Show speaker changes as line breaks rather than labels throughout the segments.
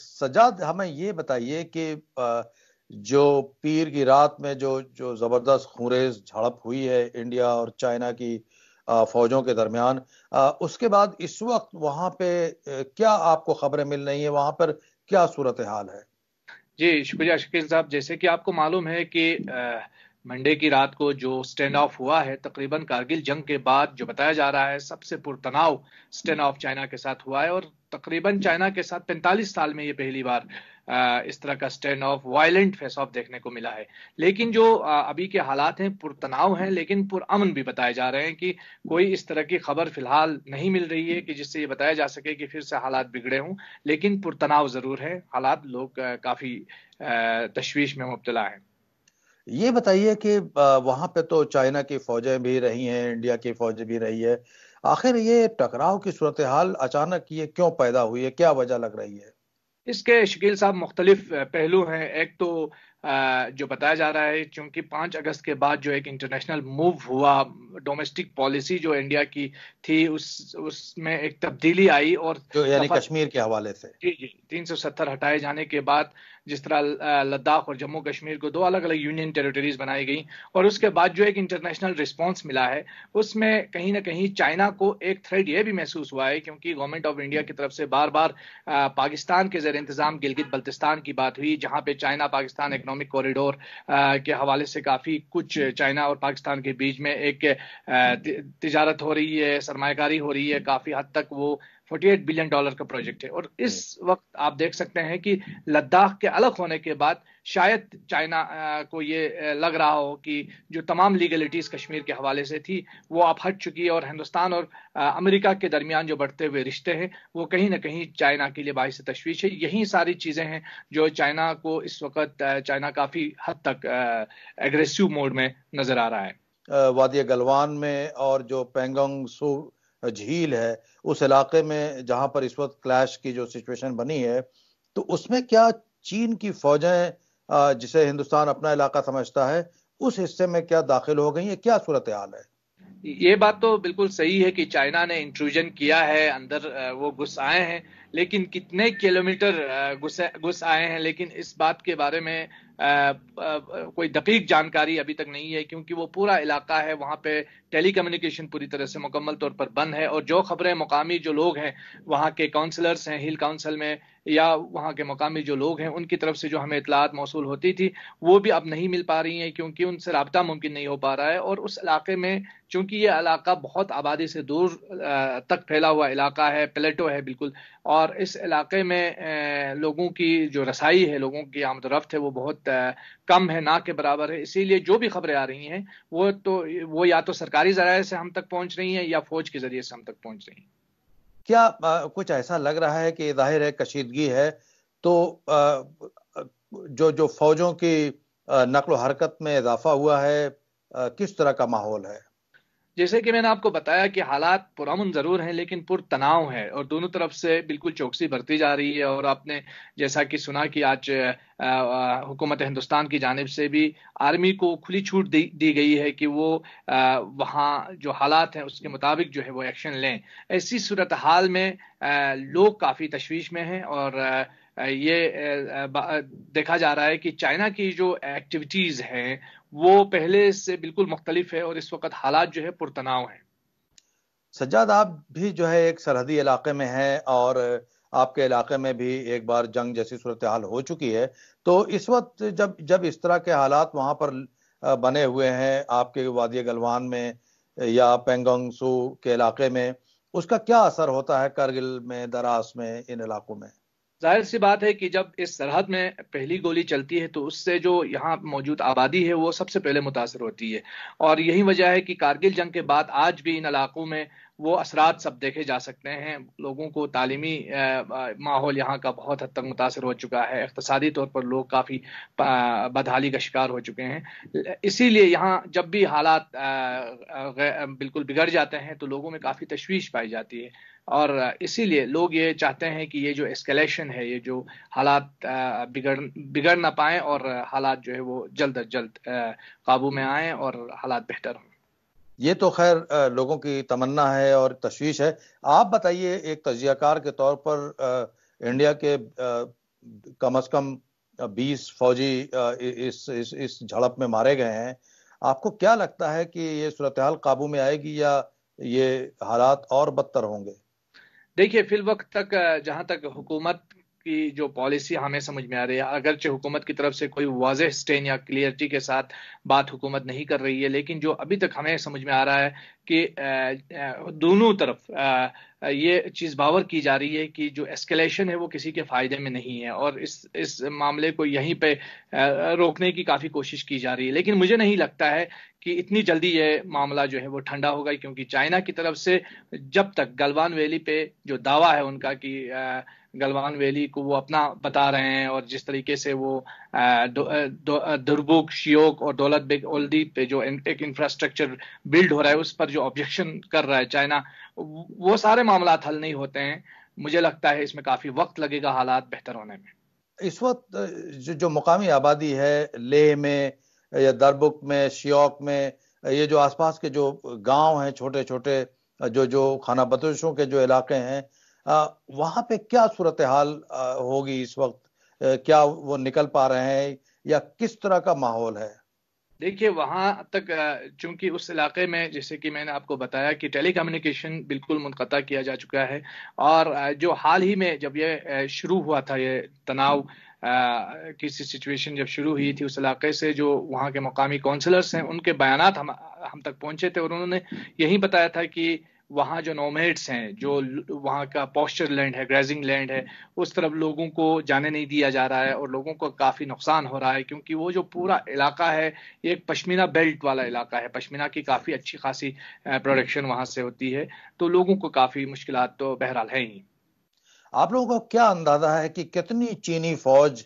سجاد ہمیں یہ بتائیے کہ جو پیر کی رات میں جو جو زبردست خوریز جھڑپ ہوئی ہے انڈیا اور چائنا کی فوجوں کے درمیان اس کے بعد اس وقت وہاں پہ کیا آپ کو خبریں مل رہی ہیں وہاں پر کیا صورتحال ہے
جی شکریہ شکیل صاحب جیسے کہ آپ کو معلوم ہے کہ منڈے کی رات کو جو سٹینڈ آف ہوا ہے تقریباً کارگل جنگ کے بعد جو بتایا جا رہا ہے سب سے پرتناؤ سٹینڈ آف چائنا کے ساتھ ہوا ہے اور تقریباً چائنا کے ساتھ پینتالیس سال میں یہ پہلی بار اس طرح کا stand off violent face off دیکھنے کو ملا ہے لیکن جو ابھی کے حالات ہیں پر تناؤ ہیں لیکن پر امن بھی بتائے جا رہے ہیں کہ کوئی اس طرح کی خبر فی الحال نہیں مل رہی ہے کہ جس سے یہ بتایا جا سکے کہ پھر سے حالات بگڑے ہوں لیکن پر تناؤ ضرور ہے حالات لوگ کافی تشویش میں مبتلا ہیں
یہ بتائیے کہ وہاں پہ تو چائنا کی فوجیں بھی رہی ہیں انڈیا کی فوج بھی رہی ہے کیا وجہ لگ رہی ہے
اس کے شکیل صاحب مختلف پہلو ہیں ایک تو جو بتایا جا رہا ہے چونکہ پانچ اگست کے بعد جو ایک انٹرنیشنل موو ہوا ڈومیسٹک پالیسی جو انڈیا کی تھی اس میں ایک تبدیلی آئی اور یعنی
کشمیر کے حوالے سے
جی جی تین سو ستر ہٹائے جانے کے بعد جس طرح لداخ اور جموں کشمیر کو دو الگ الگ یونین ٹیریٹریز بنائی گئیں اور اس کے بعد جو ایک انٹرنیشنل رسپانس ملا ہے اس میں کہیں نہ کہیں چائنا کو ایک تھریڈ یہ بھی محسوس ہوا ہے کیونکہ گورنمنٹ آف انڈیا کی طرف سے بار بار پاکستان کے زیر انتظام گلگت بلتستان کی بات ہوئی جہاں پہ چائنا پاکستان اکنامک کوریڈور کے حوالے سے کافی کچھ چائنا اور پاکستان کے بیچ میں ایک تجارت ہو رہی ہے سرمایہ کاری ہو رہی ہے کافی حد تک وہ فورٹی ایٹ بلین ڈالر کا پروجیکٹ ہے اور اس وقت آپ دیکھ سکتے ہیں کہ لداخ کے الگ ہونے کے بعد شاید چائنا کو یہ لگ رہا ہو کہ جو تمام لیگلٹیز کشمیر کے حوالے سے تھی وہ آپ ہٹ چکی ہے اور ہندوستان اور امریکہ کے درمیان جو بڑھتے ہوئے رشتے ہیں وہ کہیں نہ کہیں چائنا کے لیے باعث تشویش ہے یہی ساری چیزیں ہیں جو چائنا کو اس وقت چائنا کافی حد تک ایگریسو موڈ میں نظر آ رہا
ہے وادی گلوان میں اور جو پینگونگ سو جھیل ہے اس علاقے میں جہاں پر اس وقت کلیش کی جو سچویشن بنی ہے تو اس میں کیا چین کی فوجیں جسے ہندوستان اپنا علاقہ سمجھتا ہے اس حصے میں کیا داخل ہو گئی کیا صورتحال ہے
یہ بات تو بالکل صحیح ہے کہ چائنا نے انٹروژن کیا ہے اندر وہ گس آئے ہیں لیکن کتنے کلومیٹر گس آئے ہیں لیکن اس بات کے بارے میں کوئی دقیق جانکاری ابھی تک نہیں ہے کیونکہ وہ پورا علاقہ ہے وہاں پہ ٹیلی کمیونیکیشن پوری طرح سے مکمل طور پر بند ہے اور جو خبریں مقامی جو لوگ ہیں وہاں کے کاؤنسلرس ہیں ہل کاؤنسل میں یا وہاں کے مقامی جو لوگ ہیں ان کی طرف سے جو ہمیں اطلاعات موصول ہوتی تھی وہ بھی اب نہیں مل پا رہی ہیں کیونکہ ان سے رابطہ ممکن نہیں ہو پا رہا ہے اور اس علاقے میں چونکہ یہ علاقہ بہت آبادی سے دور تک پھیلا ہوا علاقہ ہے پلیٹو ہے بالکل اور اس علاقے میں لوگوں کی جو رسائی ہے لوگوں کی آمد و رفت ہے وہ بہت کم ہے نہ کے برابر ہے اسی لیے جو بھی خبریں آ رہی ہیں وہ تو وہ یا تو سرکاری ذرائع سے ہم تک پہنچ رہی ہیں یا فوج کے ذریعے سے ہم تک پہنچ رہی ہیں
کیا کچھ ایسا لگ رہا ہے کہ ظاہر ہے کشیدگی ہے تو جو جو فوجوں کی نقل و حرکت میں اضافہ ہوا ہے کس طرح کا ماحول ہے
جیسے کہ میں نے آپ کو بتایا کہ حالات پرامن ضرور ہیں لیکن پر تناؤ ہے اور دونوں طرف سے بالکل چوکسی برتی جا رہی ہے اور آپ نے جیسا کہ سنا کہ آج حکومت ہندوستان کی جانب سے بھی آرمی کو کھلی چھوٹ دی دی گئی ہے کہ وہ وہاں جو حالات ہیں اس کے مطابق جو ہے وہ ایکشن لیں ایسی صورتحال میں لوگ کافی تشویش میں ہیں اور یہ دیکھا جا رہا ہے کہ چائنا کی جو ایکٹیویٹیز ہیں وہ پہلے سے بالکل مختلف ہے اور اس وقت حالات جو ہے پرتناؤ ہیں
سجاد آپ بھی جو ہے ایک سرحدی علاقے میں ہیں اور آپ کے علاقے میں بھی ایک بار جنگ جیسی صورتحال ہو چکی ہے تو اس وقت جب جب اس طرح کے حالات وہاں پر بنے ہوئے ہیں آپ کے وادی گلوان میں یا پینگونگ سو کے علاقے میں اس کا کیا اثر ہوتا ہے کرگل میں دراس میں ان علاقوں میں ظاہر سی بات
ہے کہ جب اس سرحد میں پہلی گولی چلتی ہے تو اس سے جو یہاں موجود آبادی ہے وہ سب سے پہلے متاثر ہوتی ہے اور یہی وجہ ہے کہ کارگل جنگ کے بعد آج بھی ان علاقوں میں وہ اثرات سب دیکھے جا سکتے ہیں لوگوں کو تعلیمی ماحول یہاں کا بہت حد تک متاثر ہو چکا ہے اقتصادی طور پر لوگ کافی بدحالی کا شکار ہو چکے ہیں اسی لیے یہاں جب بھی حالات بالکل بگڑ جاتے ہیں تو لوگوں میں کافی تشویش پائی جاتی ہے اور اسی لیے لوگ یہ چاہتے ہیں کہ یہ جو اسکلیشن ہے یہ جو حالات بگڑ بگڑ نہ پائیں اور حالات جو ہے وہ جلد از جلد قابو میں آئیں اور حالات بہتر ہوں
یہ تو خیر لوگوں کی تمنا ہے اور تشویش ہے آپ بتائیے ایک تجزیہ کار کے طور پر انڈیا کے کم از کم بیس فوجی اس جھڑپ میں مارے گئے ہیں آپ کو کیا لگتا ہے کہ یہ صورتحال قابو میں آئے گی یا یہ حالات اور بدتر ہوں گے
دیکھیے فی الوقت تک جہاں تک حکومت کی جو پالیسی ہمیں سمجھ میں آ رہی ہے اگرچہ حکومت کی طرف سے کوئی واضح سٹین یا کلیئرٹی کے ساتھ بات حکومت نہیں کر رہی ہے لیکن جو ابھی تک ہمیں سمجھ میں آ رہا ہے کہ دونوں طرف یہ چیز باور جا رہی ہے کہ جو اسکیلیشن میں نہیں ہے اور اس معاملے کو یہیں پہ روکنے کی کافی کوشش کی جا رہی ہے لیکن مجھے نہیں لگتا ہے کہ اتنی جلدی یہ معاملہ جو ہے وہ ٹھنڈا ہوگا کیونکہ چائنا کی طرف سے جب تک گلوان ویلی پہ جو دعویٰ ہے ان کا کہ گلوان ویلی کو وہ اپنا بتا رہے ہیں اور جس طریقے سے وہ دربوک شیوک اور دولت بیگ اولدی پہ جو ایک انفراسٹرکچر بلڈ ہو رہا ہے اس پر جو آبجیکشن کر رہا ہے چائنا وہ سارے معاملات حل نہیں ہوتے ہیں مجھے لگتا ہے اس میں کافی وقت لگے گا حالات بہتر ہونے میں
اس وقت جو مقامی آبادی ہے لے میں یا دربک میں شیوک میں یہ جو آس پاس کے جو گاؤں ہیں چھوٹے چھوٹے جو جو خانہ بدوشوں کے جو علاقے ہیں وہاں پہ کیا کیا صورتحال ہوگی اس وقت وہ نکل پا رہے ہیں یا کس طرح کا ماحول ہے دیکھیے
میں جیسے کہ میں نے آپ کو بتایا کہ ٹیلی کمیونیکیشن منقطع کیا جا چکا ہے اور جو حال ہی میں جب یہ شروع ہوا تھا یہ تناؤ کسی سچویشن جب شروع ہوئی تھی اس علاقے سے جو وہاں کے مقامی کونسلرس ہیں ان کے بیانات ہم تک پہنچے تھے اور انہوں نے یہی بتایا تھا کہ وہاں جو نومیٹس ہیں جو وہاں کا پوسچر لینڈ ہے گریزنگ لینڈ ہے اس طرف لوگوں کو جانے نہیں دیا جا رہا ہے اور لوگوں کو کافی نقصان ہو رہا ہے کیونکہ وہ جو پورا علاقہ ہے ایک پشمینہ بیلٹ والا علاقہ ہے پشمینہ کی کافی اچھی خاصی پروڈکشن وہاں سے ہوتی ہے تو لوگوں کو کافی مشکلات تو بہرحال ہیں ہی
آپ لوگوں کا کیا اندازہ ہے کہ کتنی چینی فوج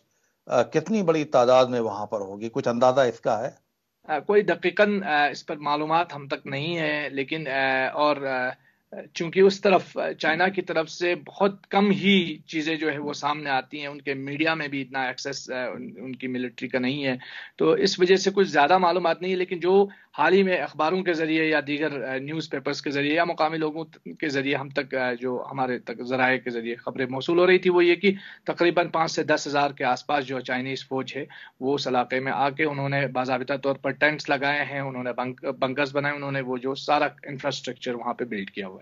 کتنی بڑی تعداد میں وہاں پر ہوگی کچھ اندازہ اس کا ہے
کوئی دقیقاً اس پر معلومات ہم تک نہیں ہے لیکن اور چونکہ اس طرف چائنا کی طرف سے بہت کم ہی چیزیں جو ہے وہ سامنے آتی ہیں ان کے میڈیا میں بھی اتنا ایکسیس ان کی ملٹری کا نہیں ہے تو اس وجہ سے کچھ زیادہ معلومات نہیں ہے لیکن جو حال ہی میں اخباروں کے ذریعے یا دیگر نیوز پیپرز کے ذریعے یا مقامی لوگوں کے ذریعے ہم تک جو ہمارے تک ذرائع کے ذریعے خبریں موصول ہو رہی تھی وہ یہ کہ تقریباً پانچ سے دس ہزار کے آس پاس جو چائنیز فوج ہے وہ اس علاقے میں آ کے انہوں نے باضابطہ طور پر ٹینٹس
لگائے ہیں انہوں نے بنکرز بنائے انہوں نے وہ جو سارا انفراسٹرکچر وہاں پہ بلڈ کیا ہوا ہے